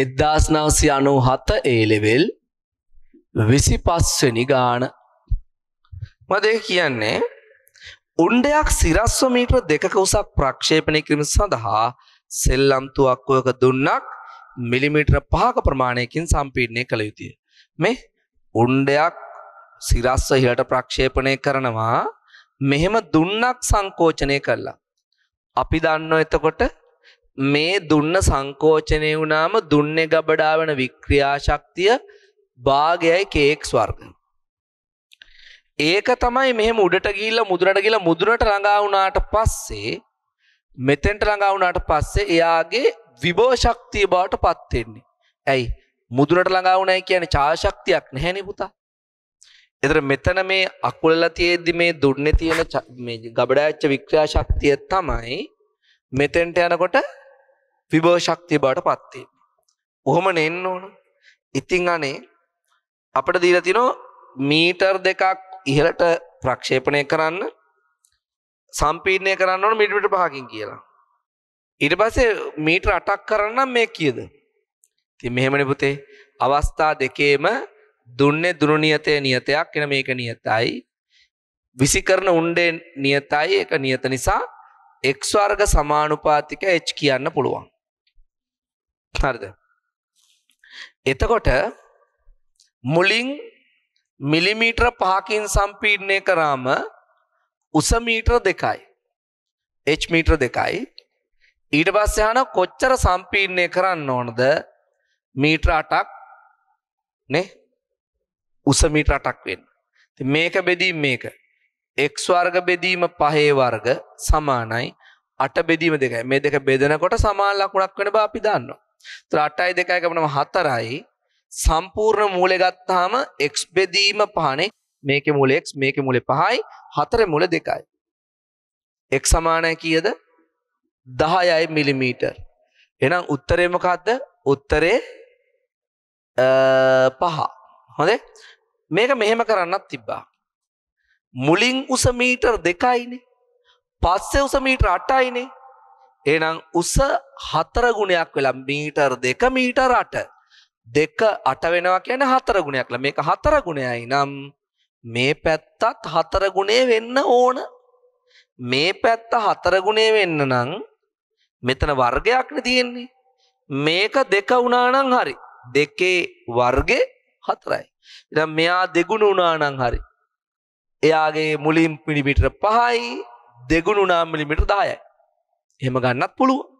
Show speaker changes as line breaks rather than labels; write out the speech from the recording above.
එද්දාස් නවසි අනු හත ඒලෙවෙල් විසි පස්වනි ගාන මදේ කියන්නේ උන්ඩයක් සිරස්ව මීට්‍ර දෙකක උසක් ප්‍රක්ෂේපනය කිරීම සඳහා සෙල්ලම්තුවක්කුවක දුන්නක් මිලිමිට්‍ර පහක ප්‍රමාණයකින් සම්පීර්ණය කළ යුතුය මේ උන්ඩයක් සිරස්ව හිලට ප්‍රක්ෂේපනය කරනවා මෙහෙම දුන්නක් සංකෝචනය කරලා අපි දන්න එතකොට මේ දුන්න සංකෝචනය වුණාම දුන්නේ ගබඩා වන වික්‍රියාශක්තිය භාගයයි කේක්ස් වර්ග. ඒක තමයි මෙහෙම උඩට ගිහිල්ලා මුදුනට ගිහිල්ලා මුදුනට ළඟා වුණාට පස්සේ මෙතෙන්ට ළඟා වුණාට පස්සේ එයාගේ විභව ශක්තිය බවට පත් වෙන්නේ. ඇයි? මුදුනට ළඟා වුණයි කියන්නේ චාර්ජ් ශක්තියක් නැහැනේ පුතා. ඒතර මෙතන මේ අකුලලා තියෙද්දි මේ දුන්නේ තියෙන මේ ගබඩාච්ච වික්‍රියා ශක්තිය තමයි මෙතෙන්ට යනකොට විභව ශක්තිය බවට පත් වෙන්නේ. ඔහොම නෙන්න ඕන. ඉතින් අනේ අපිට දීලා තිනවා මීටර් දෙකක් ඉහළට ප්‍රක්ෂේපණය කරන්න සම්පීඩනය කරන්න ඕන මීටර් 5කින් කියලා. ඊට පස්සේ මීටර් 8ක් කරන්න මේ කීයද? ඉතින් මෙහෙමනේ පුතේ අවස්ථා දෙකේම දුන්නේ දුරු නියතේ නියතයක් එන මේක නියතයි. විසිකරන උණ්ඩේ නියතයි ඒක නියත නිසා x වර්ග සමානුපාතික h කියන්න පුළුවන්. හරිද එතකොට මුලින් මිලිමීටර 5කින් සම්පීඩනය කරාම උස මීටර 2යි h මීටර 2යි ඊට පස්සේ ආන කොච්චර සම්පීඩනය කරන්න ඕනද මීටර 8ක් නේ උස මීටර 8ක් වෙන්න. ඉතින් මේක බෙදීම මේක x වර්ග බෙදීම 5 වර්ග සමානයි 8 බෙදීම 2යි. මේ දෙක බෙදනකොට සමාන ලකුණක් වෙන බව අපි දන්නවා. තුර අටයි දෙකයි ගමනම හතරයි සම්පූර්ණ මූලෙ ගත්තාම x බෙදීම පහනේ මේකේ මූල x මේකේ මූලෙ පහයි හතරේ මූල දෙකයි x සමානයි කීයද 10යි මිලිමීටර් එහෙනම් උත්තරේ මොකද්ද උත්තරේ පහ හොඳේ මේක මෙහෙම කරන්නත් තිබ්බා මුලින් උස මීටර් දෙකයිනේ පස්සේ උස මීටර් අටයිනේ එනම් උස හතර ගුණයක් වෙලා මීටර් දෙක මීටර් අට දෙක අට වෙනවා කියන හතර ගුණයක්ල මේක හතර ගුණයයි නම් මේ පැත්තත් හතර ගුණේ වෙන්න ඕන මේ පැත්ත හතර ගුණේ වෙන්න නම් මෙතන වර්ගයක්න තියෙන්නේ මේක දෙක වුණානං හරි දෙකේ වර්ගෙ හතරයි ඉතින් මෙයා දෙගුණ වුණානං හරි එයාගේ මුලින් මිලිමිටර 5යි දෙගුණ වුණා මිලිමිටර 10යි එහෙම ගන්නත් පුළුව